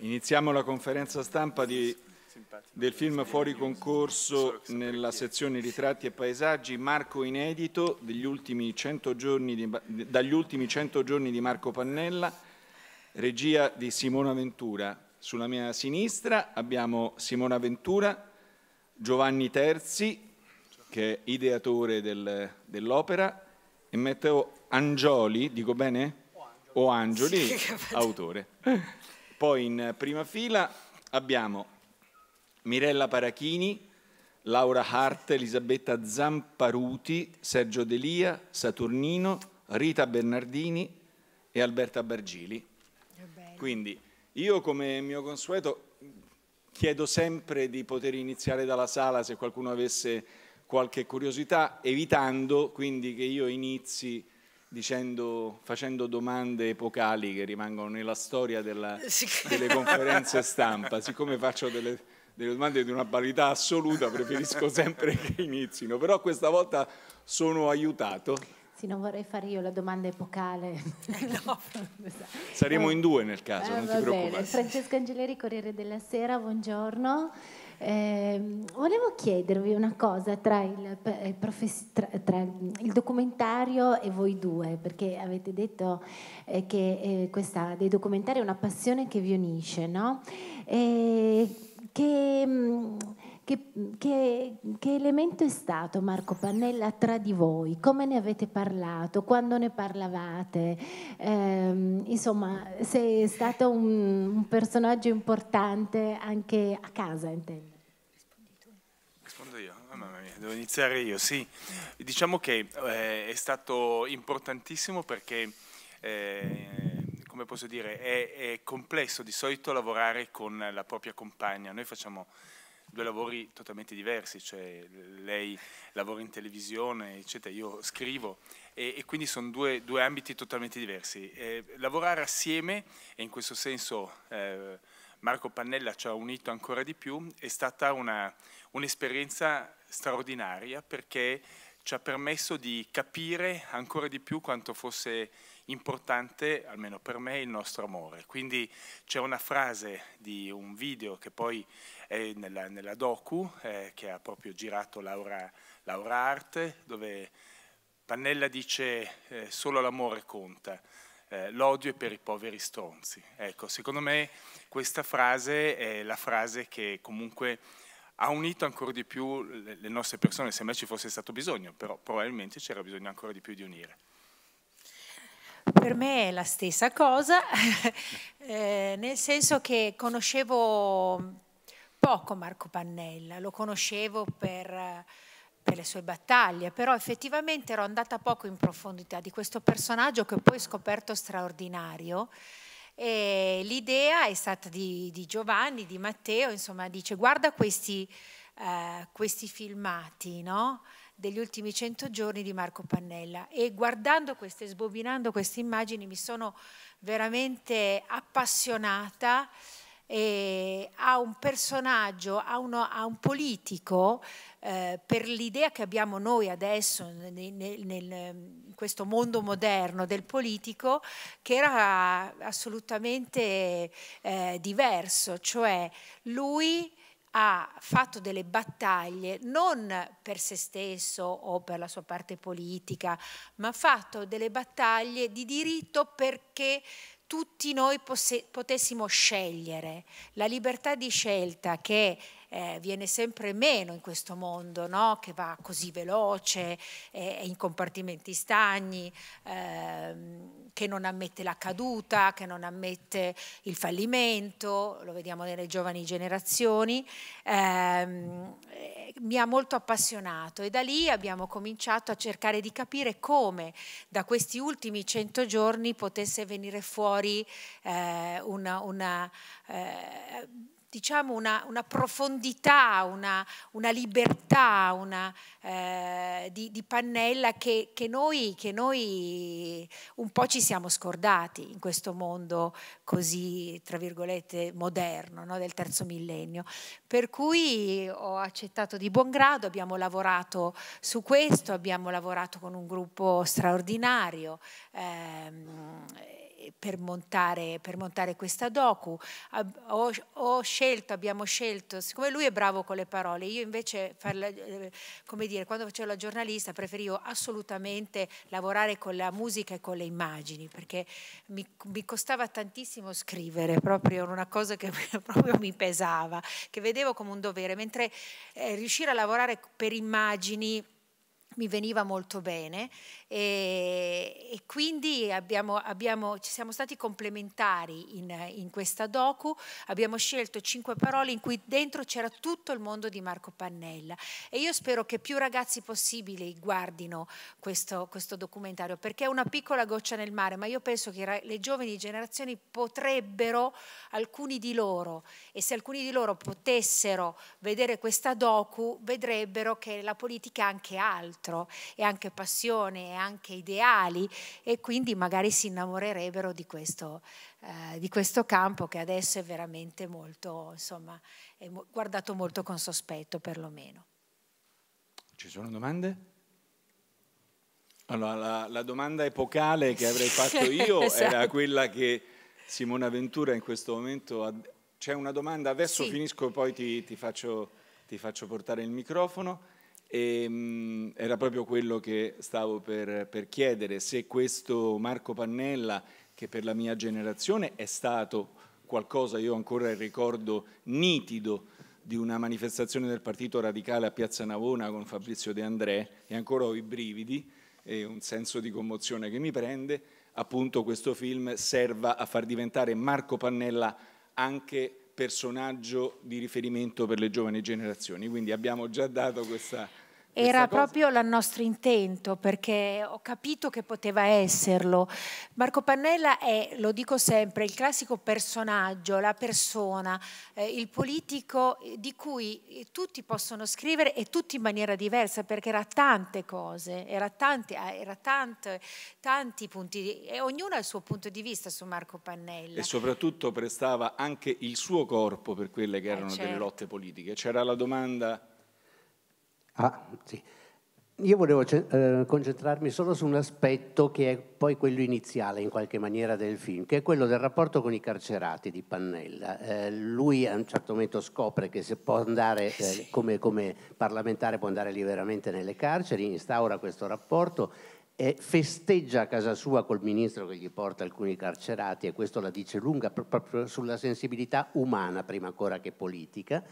Iniziamo la conferenza stampa di, del film Fuori Concorso nella sezione Ritratti e Paesaggi, Marco Inedito, ultimi di, dagli ultimi 100 giorni di Marco Pannella, regia di Simona Ventura. Sulla mia sinistra abbiamo Simona Ventura, Giovanni Terzi, che è ideatore del, dell'opera, e Matteo Angioli, dico bene? O Angioli, sì, autore. Poi in prima fila abbiamo Mirella Parachini, Laura Hart, Elisabetta Zamparuti, Sergio Delia, Saturnino, Rita Bernardini e Alberta Bargili. Quindi io come mio consueto chiedo sempre di poter iniziare dalla sala se qualcuno avesse qualche curiosità, evitando quindi che io inizi dicendo, facendo domande epocali che rimangono nella storia della, eh, delle conferenze stampa. Siccome faccio delle, delle domande di una parità assoluta, preferisco sempre che inizino, però questa volta sono aiutato. Sì, non vorrei fare io la domanda epocale. no. Saremo in due nel caso, eh, non ti preoccupare. Bene. Francesco Angeleri, Corriere della Sera, buongiorno. Eh, volevo chiedervi una cosa tra il, eh, tra, tra il, documentario e voi due, perché avete detto eh, che eh, questa dei documentari è una passione che vi unisce, no? E che... Mh, mm, che, che, che, elemento è stato Marco Pannella tra di voi? Come ne avete parlato? Quando ne parlavate? Ehm, insomma, se è stato un, un, personaggio importante anche a casa, intendo. Rispondo io, ah, mamma mia, devo iniziare io, sì. Diciamo che eh, è stato importantissimo perché... Eh, come posso dire, è, è complesso di solito lavorare con la propria compagna. Noi facciamo due lavori totalmente diversi, cioè lei lavora in televisione, eccetera, io scrivo e, e quindi sono due, due, ambiti totalmente diversi. Eh, lavorare assieme, e in questo senso eh, Marco Pannella ci ha unito ancora di più, è stata un'esperienza straordinaria perché ci ha permesso di capire ancora di più quanto fosse importante, almeno per me, il nostro amore. Quindi c'è una frase di un video che poi è nella, nella docu, eh, che ha proprio girato Laura, Laura Arte, dove Pannella dice eh, solo l'amore conta. Eh, l'odio è per i poveri stronzi. Ecco, secondo me questa frase è la frase che comunque ha unito ancora di più le nostre persone, se mai ci fosse stato bisogno, però probabilmente c'era bisogno ancora di più di unire. Per me è la stessa cosa, eh, nel senso che conoscevo poco Marco Pannella, lo conoscevo per, per le sue battaglie, però effettivamente ero andata poco in profondità di questo personaggio che ho poi scoperto straordinario. E l'idea è stata di, di, Giovanni, di Matteo, insomma, dice guarda questi, eh, questi filmati, no? degli ultimi cento giorni di Marco Pannella e guardando queste, sbobinando queste immagini mi sono veramente appassionata a un personaggio, a, uno, a un politico, eh, per l'idea che abbiamo noi adesso nel, nel, in questo mondo moderno del politico, che era assolutamente eh, diverso, cioè lui ha fatto delle battaglie non per se stesso o per la sua parte politica, ma ha fatto delle battaglie di diritto perché tutti noi potessimo scegliere. La libertà di scelta che eh, viene sempre meno in questo mondo no? che va così veloce, eh, in compartimenti stagni, ehm, che non ammette la caduta, che non ammette il fallimento, lo vediamo nelle giovani generazioni, ehm, eh, mi ha molto appassionato e da lì abbiamo cominciato a cercare di capire come da questi ultimi cento giorni potesse venire fuori eh, una... una eh, diciamo una, una profondità, una, una libertà una, eh, di, di, Pannella che, che, noi, che, noi, un po' ci siamo scordati in questo mondo così, tra virgolette, moderno no? del terzo millennio. Per cui ho accettato di buon grado, abbiamo lavorato su questo, abbiamo lavorato con un gruppo straordinario. Ehm, per montare, per montare, questa docu. Ho, ho, scelto, abbiamo scelto, siccome lui è bravo con le parole, io invece, farla, eh, come dire, quando facevo la giornalista preferivo assolutamente lavorare con la musica e con le immagini, perché mi, mi costava tantissimo scrivere, proprio era una cosa che proprio mi pesava, che vedevo come un dovere, mentre eh, riuscire a lavorare per immagini mi veniva molto bene e, e quindi abbiamo, abbiamo, ci siamo stati complementari in, in, questa docu, abbiamo scelto cinque parole in cui dentro c'era tutto il mondo di Marco Pannella e io spero che più ragazzi possibili guardino questo, questo documentario perché è una piccola goccia nel mare, ma io penso che le giovani generazioni potrebbero, alcuni di loro, e se alcuni di loro potessero vedere questa docu, vedrebbero che la politica è anche altro teatro e anche passione e anche ideali e quindi magari si innamorerebbero di questo, eh, di questo campo che adesso è veramente molto, insomma, è guardato molto con sospetto perlomeno. Ci sono domande? Allora, la, la domanda epocale che avrei fatto io esatto. era quella che Simona Ventura in questo momento ha, c'è una domanda, adesso sì. finisco poi ti, ti, faccio, ti, faccio, portare il microfono. E, ehm, era proprio quello che stavo per, per chiedere, se questo Marco Pannella, che per la mia generazione è stato qualcosa, io ancora il ricordo nitido di una manifestazione del Partito Radicale a Piazza Navona con Fabrizio De André, e ancora ho i brividi e un senso di commozione che mi prende, appunto questo film serva a far diventare Marco Pannella anche personaggio di riferimento per le giovani generazioni, quindi abbiamo già dato questa era proprio il nostro intento perché ho capito che poteva esserlo. Marco Pannella è, lo dico sempre, il classico personaggio, la persona, eh, il politico eh, di cui eh, tutti possono scrivere e tutti in maniera diversa perché era tante cose, era, tanti, ah, era tante, tanti punti e ognuno ha il suo punto di vista su Marco Pannella. E soprattutto prestava anche il suo corpo per quelle che eh, erano eh, certo. delle lotte politiche. C'era la domanda Ah, sì. Io volevo eh, concentrarmi solo su un aspetto che è poi quello iniziale in qualche maniera del film, che è quello del rapporto con i carcerati di Pannella. Eh, lui a un certo momento scopre che se può andare eh, come, come parlamentare può andare liberamente nelle carceri, instaura questo rapporto e festeggia a casa sua col ministro che gli porta alcuni carcerati e questo la dice lunga proprio sulla sensibilità umana prima ancora che politica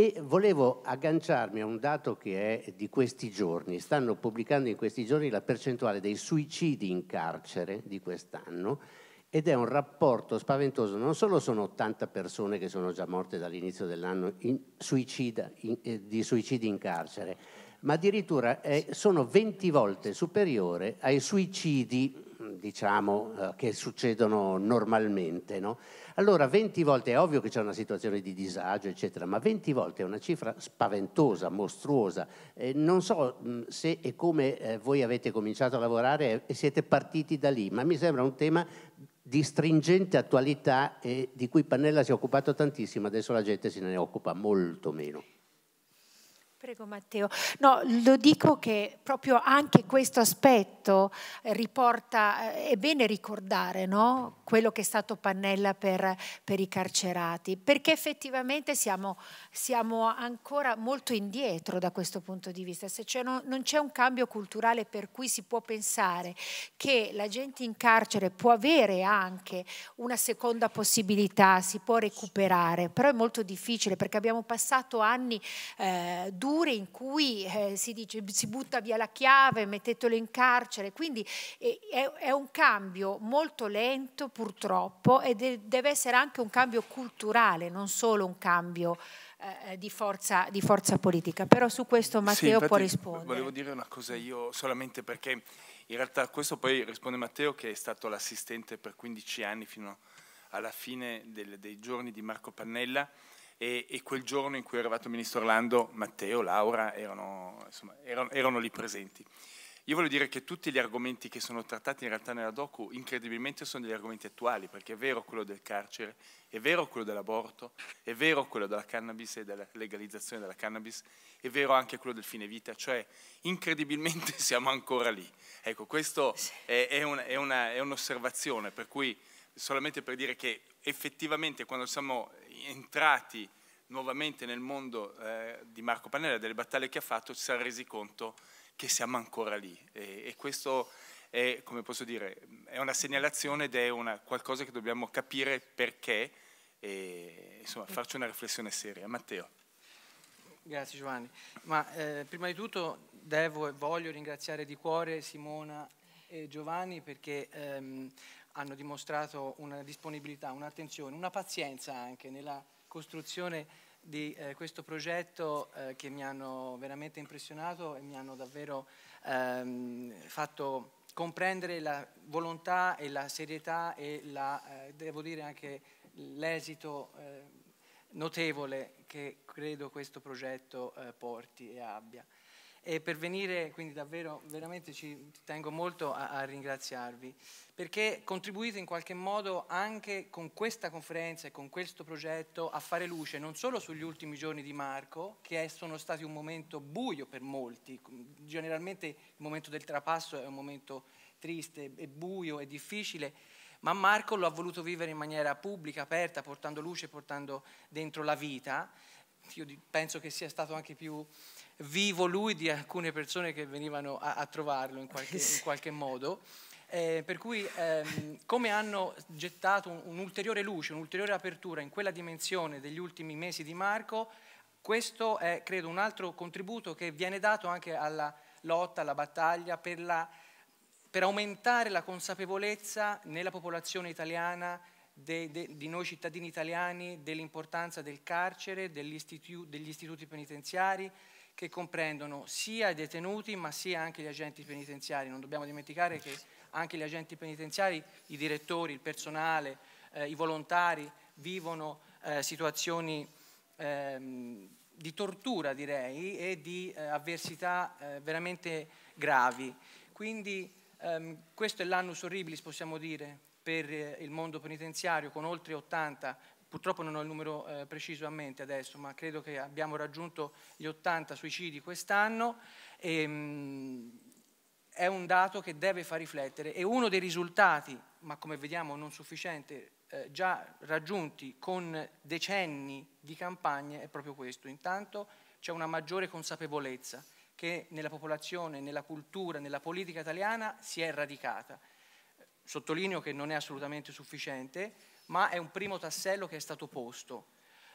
e volevo agganciarmi a un dato che è di questi giorni. Stanno pubblicando in questi giorni la percentuale dei suicidi in carcere di quest'anno ed è un rapporto spaventoso. Non solo sono 80 persone che sono già morte dall'inizio dell'anno in suicida, in, eh, di suicidi in carcere, ma addirittura è, eh, sono 20 volte superiore ai suicidi diciamo, eh, che succedono normalmente. No? Allora 20 volte, è ovvio che c'è una situazione di disagio, eccetera, ma 20 volte è una cifra spaventosa, mostruosa. Eh, non so mm, se e come eh, voi avete cominciato a lavorare e siete partiti da lì, ma mi sembra un tema di stringente attualità e di cui Pannella si è occupato tantissimo, adesso la gente se ne occupa molto meno. Prego Matteo. No, lo dico che proprio anche questo aspetto eh, riporta, eh, è bene ricordare no? quello che è stato Pannella per, per i carcerati, perché effettivamente siamo, siamo, ancora molto indietro da questo punto di vista, se cioè no, non c'è un cambio culturale per cui si può pensare che la gente in carcere può avere anche una seconda possibilità, si può recuperare, però è molto difficile perché abbiamo passato anni eh, due procedure in cui eh, si dice si butta via la chiave, mettetelo in carcere, quindi eh, è, è un cambio molto lento purtroppo e de deve essere anche un cambio culturale, non solo un cambio eh, di, forza, di, forza, politica, però su questo Matteo sì, può rispondere. Volevo dire una cosa io solamente perché in realtà questo poi risponde Matteo che è stato l'assistente per 15 anni fino alla fine del, dei giorni di Marco Pannella e, e, quel giorno in cui è arrivato il ministro Orlando, Matteo, Laura erano, insomma, erano, erano lì presenti. Io voglio dire che tutti gli argomenti che sono trattati in realtà nella docu incredibilmente sono degli argomenti attuali, perché è vero quello del carcere, è vero quello dell'aborto, è vero quello della cannabis e della legalizzazione della cannabis, è vero anche quello del fine vita, cioè incredibilmente siamo ancora lì. Ecco, questo è, è un'osservazione, per cui solamente per dire che effettivamente quando siamo entrati nuovamente nel mondo eh, di Marco Pannella, delle battaglie che ha fatto, si sono resi conto che siamo ancora lì. E, e questo è, come posso dire, è una segnalazione ed è una, qualcosa che dobbiamo capire perché e insomma, farci una riflessione seria. Matteo. Grazie Giovanni. Ma eh, prima di tutto devo e voglio ringraziare di cuore Simona e Giovanni perché ehm, hanno dimostrato una disponibilità, un'attenzione, una pazienza anche nella costruzione di eh, questo progetto eh, che mi hanno veramente impressionato e mi hanno davvero ehm, fatto comprendere la volontà e la serietà e la, eh, devo dire anche l'esito eh, notevole che credo questo progetto eh, porti e abbia. E per venire, quindi davvero, veramente ci tengo molto a, a, ringraziarvi, perché contribuite in qualche modo anche con questa conferenza e con questo progetto a fare luce non solo sugli ultimi giorni di Marco, che è, sono stati un momento buio per molti, generalmente il momento del trapasso è un momento triste e buio e difficile, ma Marco lo ha voluto vivere in maniera pubblica, aperta, portando luce, portando dentro la vita io penso che sia stato anche più vivo lui di alcune persone che venivano a, a trovarlo in qualche, in qualche modo. Eh, per cui ehm, come hanno gettato un'ulteriore luce, un'ulteriore apertura in quella dimensione degli ultimi mesi di Marco, questo è credo un altro contributo che viene dato anche alla lotta, alla battaglia per, la, per aumentare la consapevolezza nella popolazione italiana de, de, di noi cittadini italiani dell'importanza del carcere, istitu, degli istituti penitenziari che comprendono sia i detenuti ma sia anche gli agenti penitenziari. Non dobbiamo dimenticare che anche gli agenti penitenziari, i direttori, il personale, eh, i volontari vivono eh, situazioni ehm, di tortura direi e di eh, avversità eh, veramente gravi. Quindi ehm, questo è l'annus horribilis possiamo dire per eh, il mondo penitenziario con oltre 80, purtroppo non ho il numero eh, preciso a mente adesso, ma credo che abbiamo raggiunto gli 80 suicidi quest'anno. E, ehm, mh, è un dato che deve far riflettere e uno dei risultati, ma come vediamo non sufficiente, eh, già raggiunti con decenni di campagne è proprio questo. Intanto c'è una maggiore consapevolezza che nella popolazione, nella cultura, nella politica italiana si è radicata Sottolineo che non è assolutamente sufficiente, ma è un primo tassello che è stato posto.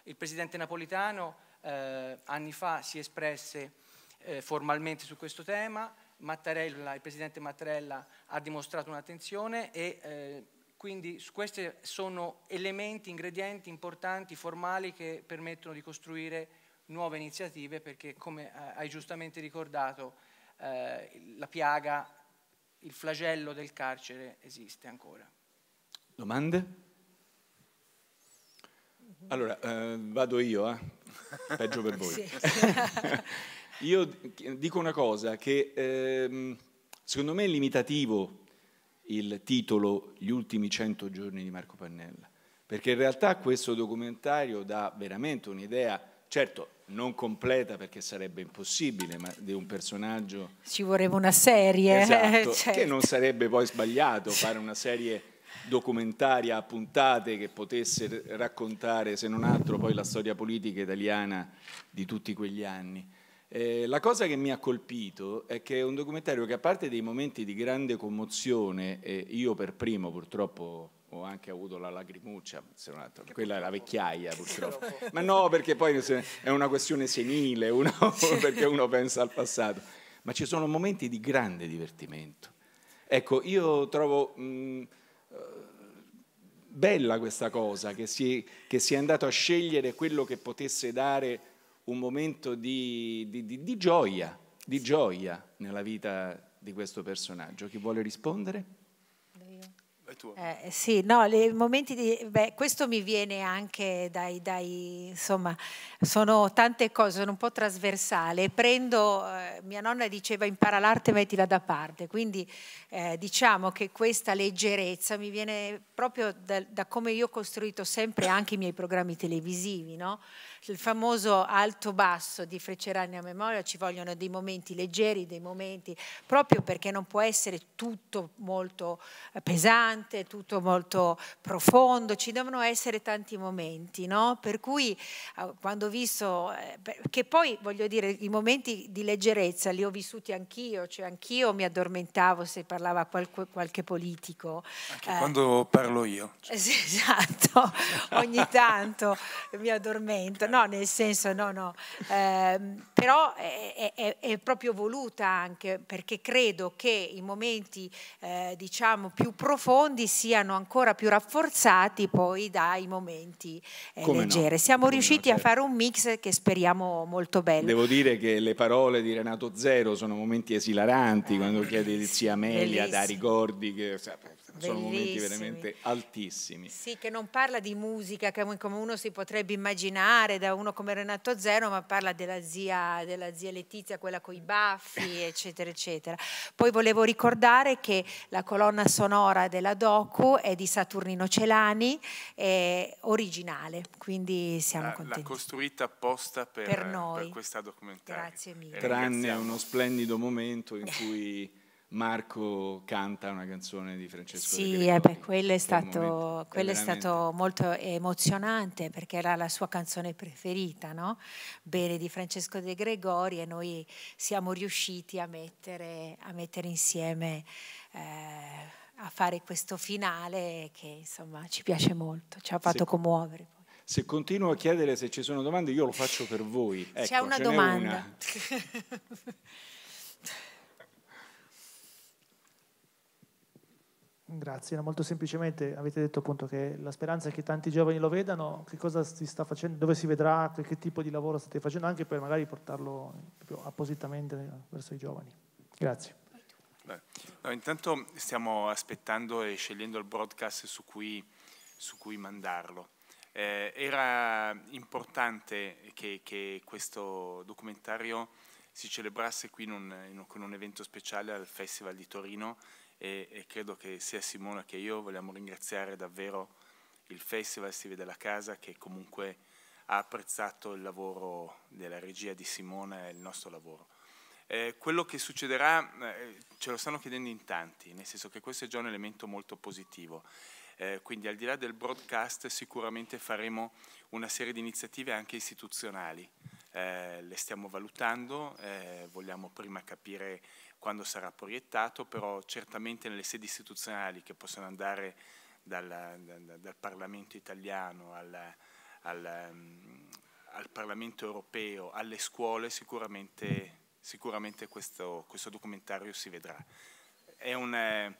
Il presidente napolitano eh, anni fa si espresse eh, formalmente su questo tema, Mattarella, il presidente Mattarella ha dimostrato un'attenzione e eh, quindi questi sono elementi, ingredienti importanti, formali che permettono di costruire nuove iniziative perché come eh, hai giustamente ricordato eh, la piaga il flagello del carcere esiste ancora. Domande? Allora, eh, vado io, eh? peggio per voi. io dico una cosa, che eh, secondo me è limitativo il titolo Gli ultimi cento giorni di Marco Pannella, perché in realtà questo documentario dà veramente un'idea, certo non completa perché sarebbe impossibile, ma di un personaggio... Ci vorrebbe una serie. Eh, esatto, certo. che non sarebbe poi sbagliato fare una serie documentaria a puntate che potesse raccontare, se non altro, poi la storia politica italiana di tutti quegli anni. Eh, la cosa che mi ha colpito è che è un documentario che a parte dei momenti di grande commozione, eh, io per primo purtroppo ho anche avuto la lacrimuccia, quella è la vecchiaia purtroppo. Ma no, perché poi è una questione senile, uno, perché uno pensa al passato. Ma ci sono momenti di grande divertimento. Ecco, io trovo mh, mm, eh, bella questa cosa, che si, che si, è andato a scegliere quello che potesse dare un momento di, di, di, di gioia, di gioia nella vita di questo personaggio. Chi vuole rispondere? è tuo. Eh, eh sì, no, i momenti di... Beh, questo mi viene anche dai, dai, insomma, sono tante cose, sono un po' trasversale. Prendo, eh, mia nonna diceva impara l'arte, mettila da parte, quindi eh, diciamo che questa leggerezza mi viene proprio da, da come io ho costruito sempre anche i miei programmi televisivi, no? il famoso alto-basso di Freccerani a memoria, ci vogliono dei momenti leggeri, dei momenti, proprio perché non può essere tutto molto eh, pesante interessante, tutto molto profondo, ci devono essere tanti momenti, no? Per cui eh, quando ho visto, eh, che poi voglio dire, i momenti di leggerezza li ho vissuti anch'io, cioè anch'io mi addormentavo se parlava qualche, qualche politico. Anche eh, quando parlo io. Esatto, ogni tanto mi addormento, no, nel senso, no, no. Eh, però è, è, è, proprio voluta anche perché credo che i momenti eh, diciamo più profondi siano ancora più rafforzati poi dai momenti eh, leggeri. No? Siamo Come riusciti no, certo. a fare un mix che speriamo molto bello. Devo dire che le parole di Renato Zero sono momenti esilaranti eh, quando chiede zia Amelia, da ricordi che cioè, sono momenti veramente altissimi. Sì, che non parla di musica come uno si potrebbe immaginare da uno come Renato Zero, ma parla della zia, della zia Letizia, quella con i baffi, eccetera, eccetera. Poi volevo ricordare che la colonna sonora della docu è di Saturnino Celani, è originale, quindi siamo la, contenti. L'ha costruita apposta per, per, per, questa documentaria. Grazie mille. Tranne uno splendido momento in cui... Marco canta una canzone di Francesco Sì, Greco, eh quello è stato, quello è veramente... stato molto emozionante perché era la sua canzone preferita, no? Bene di Francesco De Gregori e noi siamo riusciti a mettere, a mettere insieme, eh, a fare questo finale che insomma ci piace molto, ci ha fatto sì. commuovere. Se continuo a chiedere se ci sono domande, io lo faccio per voi. Ecco, C'è una domanda. Una. Grazie, molto semplicemente avete detto appunto che la speranza è che tanti giovani lo vedano, che cosa si sta facendo, dove si vedrà, che, tipo di lavoro state facendo, anche per magari portarlo appositamente verso i giovani. Grazie. No, intanto stiamo aspettando e scegliendo il broadcast su cui, su cui mandarlo. Eh, era importante che, che questo documentario si celebrasse qui in un, in un, con un evento speciale al Festival di Torino e, e, credo che sia Simona che io vogliamo ringraziare davvero il Festival Stive della Casa che comunque ha apprezzato il lavoro della regia di Simona e il nostro lavoro. Eh, quello che succederà eh, ce lo stanno chiedendo in tanti, nel senso che questo è già un elemento molto positivo. Eh, quindi al di là del broadcast sicuramente faremo una serie di iniziative anche istituzionali eh, le stiamo valutando, eh, vogliamo prima capire quando sarà proiettato, però certamente nelle sedi istituzionali che possono andare dal, dal, dal Parlamento italiano al, al, mm, al, Parlamento europeo, alle scuole, sicuramente, sicuramente questo, questo, documentario si vedrà. È un, eh,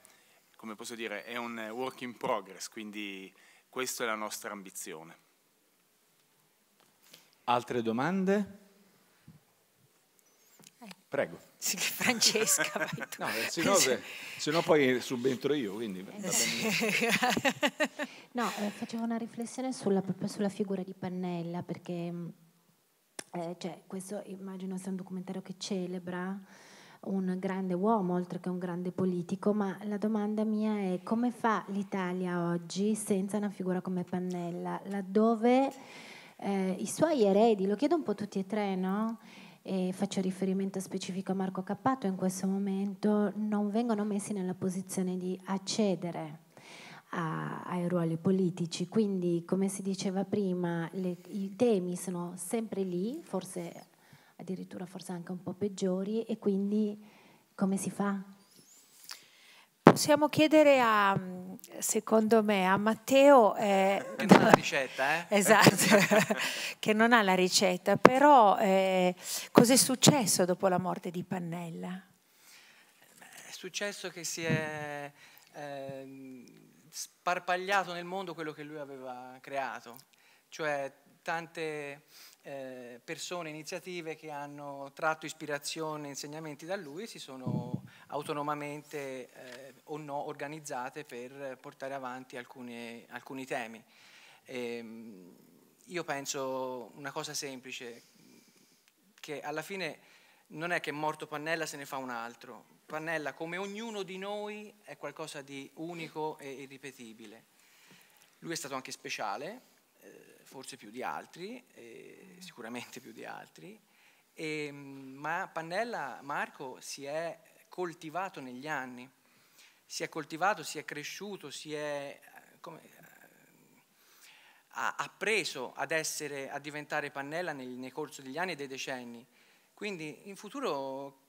come posso dire, è un work in progress, quindi questa è la nostra ambizione. Altre domande? Eh. Prego. Francesca, vai tu. No, eh, se no, se no poi subentro io, quindi No, eh, facevo una riflessione sulla, proprio sulla figura di Pannella, perché mm, eh, cioè, questo immagino sia un documentario che celebra un grande uomo oltre che un grande politico, ma la domanda mia è come fa l'Italia oggi senza una figura come Pannella, laddove eh, i suoi eredi, lo chiedo un po' tutti e tre, no? E faccio riferimento specifico a Marco Cappato in questo momento, non vengono messi nella posizione di accedere a, ai ruoli politici. Quindi, come si diceva prima, le, i temi sono sempre lì, forse addirittura forse anche un po' peggiori, e quindi come si fa? possiamo chiedere a, secondo me, a Matteo... Eh, che non ha la ricetta, eh? Esatto, che non ha la ricetta, però eh, cos'è successo dopo la morte di Pannella? È successo che si è eh, sparpagliato nel mondo quello che lui aveva creato, cioè tante eh, persone, iniziative che hanno tratto ispirazione e insegnamenti da lui si sono autonomamente eh, o no organizzate per portare avanti alcune, alcuni temi. E, ehm, io penso una cosa semplice, che alla fine non è che morto Pannella se ne fa un altro, Pannella come ognuno di noi è qualcosa di unico e irripetibile. Lui è stato anche speciale, eh, forse più di altri, eh, sicuramente più di altri, e, ehm, ma Pannella, Marco, si è coltivato negli anni, si è coltivato, si è cresciuto, si è eh, come, eh, ha appreso ad essere, a diventare pannella nel, nel corso degli anni e dei decenni. Quindi in futuro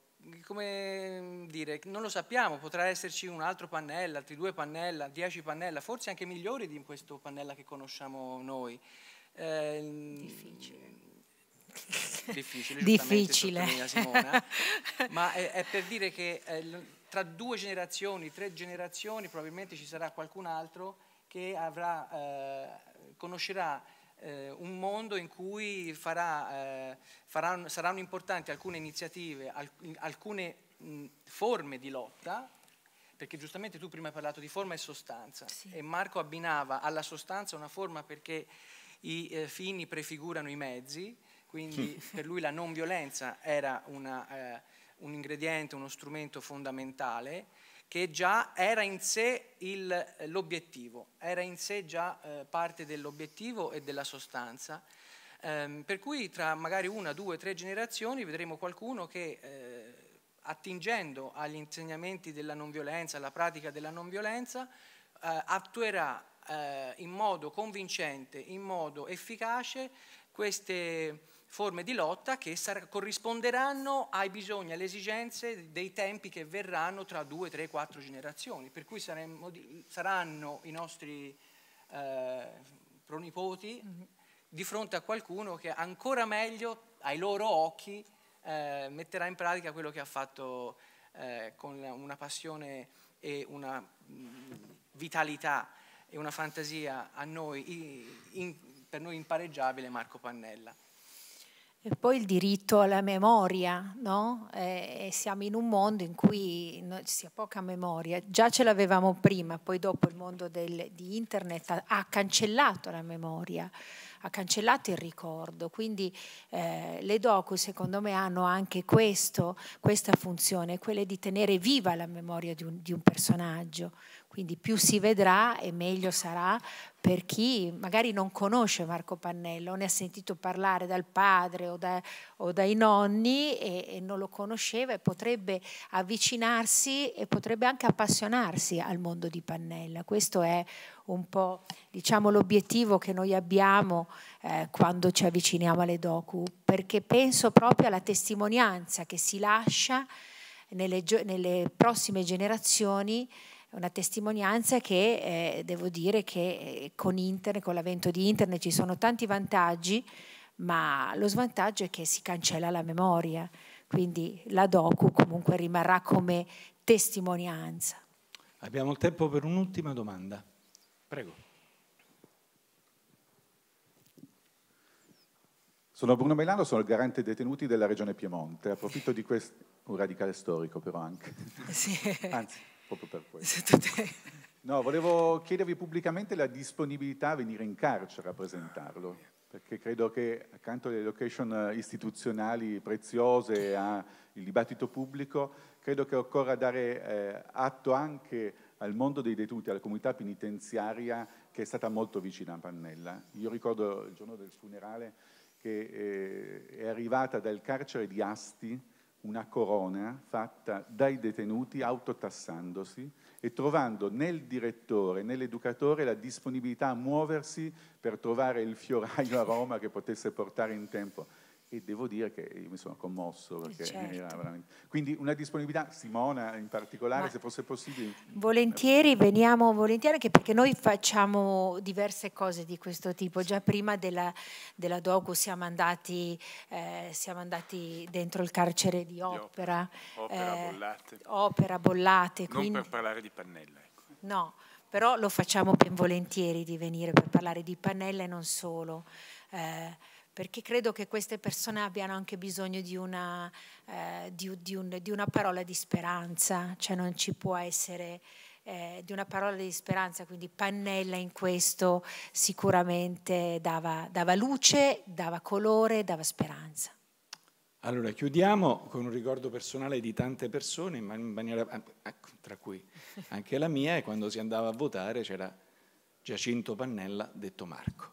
come mm, dire, non lo sappiamo, potrà esserci un altro pannella, altri due pannella, dieci pannella, forse anche migliori di questo pannella che conosciamo noi. Eh, Difficile. difficile, difficile. Simona, ma è, è, per dire che eh, tra due generazioni, tre generazioni probabilmente ci sarà qualcun altro che avrà, eh, conoscerà eh, un mondo in cui farà, eh, farà, saranno importanti alcune iniziative, alc- alcune mh, forme di lotta perché giustamente tu prima hai parlato di forma e sostanza sì. e Marco abbinava alla sostanza una forma perché i eh, fini prefigurano i mezzi quindi hm. per lui la non violenza era una, eh, un ingrediente, uno strumento fondamentale che già era in sé il, eh, l'obiettivo, era in sé già eh, parte dell'obiettivo e della sostanza. Eh, per cui tra magari una, due, tre generazioni vedremo qualcuno che eh, attingendo agli insegnamenti della non violenza, alla pratica della non violenza, eh, attuerà eh, in modo convincente, in modo efficace queste forme di lotta che corrisponderanno ai bisogni, alle esigenze dei tempi che verranno tra due, tre, quattro generazioni, per cui saremo, saranno i nostri eh, pronipoti mm -hmm. di fronte a qualcuno che ancora meglio ai loro occhi eh, metterà in pratica quello che ha fatto eh, con una passione e una mm, vitalità e una fantasia noi, in, per noi impareggiabile Marco Pannella. E poi il diritto alla memoria, no? eh, siamo in un mondo in cui ci sia poca memoria, già ce l'avevamo prima, poi dopo il mondo del, di internet ha, ha, cancellato la memoria, ha cancellato il ricordo, quindi eh, le docu secondo me hanno anche questo, questa funzione, quella di tenere viva la memoria di un, di un personaggio. Quindi più si vedrà e meglio sarà per chi magari non conosce Marco Pannella o ne ha sentito parlare dal padre o, da, o dai nonni e, e, non lo conosceva e potrebbe avvicinarsi e potrebbe anche appassionarsi al mondo di Pannella. Questo è un po' diciamo, l'obiettivo che noi abbiamo eh, quando ci avviciniamo alle docu, perché penso proprio alla testimonianza che si lascia nelle, nelle prossime generazioni è una testimonianza che eh, devo dire che eh, con internet, con l'avvento di internet ci sono tanti vantaggi, ma lo svantaggio è che si cancella la memoria, quindi la docu comunque rimarrà come testimonianza. Abbiamo il tempo per un'ultima domanda. Prego. Sono Bruno Melano, sono il garante detenuti della Regione Piemonte. Approfitto di questo... Un radicale storico però anche. Sì. Anzi proprio per questo. No, volevo chiedervi pubblicamente la disponibilità a venire in carcere a presentarlo, perché credo che accanto alle location eh, istituzionali preziose, al dibattito pubblico, credo che occorra dare eh, atto anche al mondo dei detenuti, alla comunità penitenziaria che è stata molto vicina a Pannella. Io ricordo il giorno del funerale che eh, è arrivata dal carcere di Asti, una corona fatta dai detenuti autotassandosi e trovando nel direttore, nell'educatore la disponibilità a muoversi per trovare il fioraio a Roma che potesse portare in tempo e devo dire che mi sono commosso eh, perché certo. era veramente... Quindi una disponibilità, Simona in particolare, Ma se fosse possibile. Mm, volentieri, eh, veniamo volentieri anche perché noi facciamo diverse cose di questo tipo. Già prima della, della docu siamo andati, eh, siamo andati, dentro il carcere di Opera. Di opera, opera, eh, bollate. opera, bollate. Non quindi... per parlare di Pannella. Ecco. No, però lo facciamo ben volentieri di venire per parlare di Pannella e non solo. Eh, perché credo che queste persone abbiano anche bisogno di una, eh, di, di un, di una parola di speranza, cioè non ci può essere eh, di una parola di speranza, quindi Pannella in questo sicuramente dava, dava luce, dava colore, dava speranza. Allora, chiudiamo con un ricordo personale di tante persone, maniera, ah, ecco, tra cui anche la mia, e quando si andava a votare c'era Giacinto Pannella, detto Marco.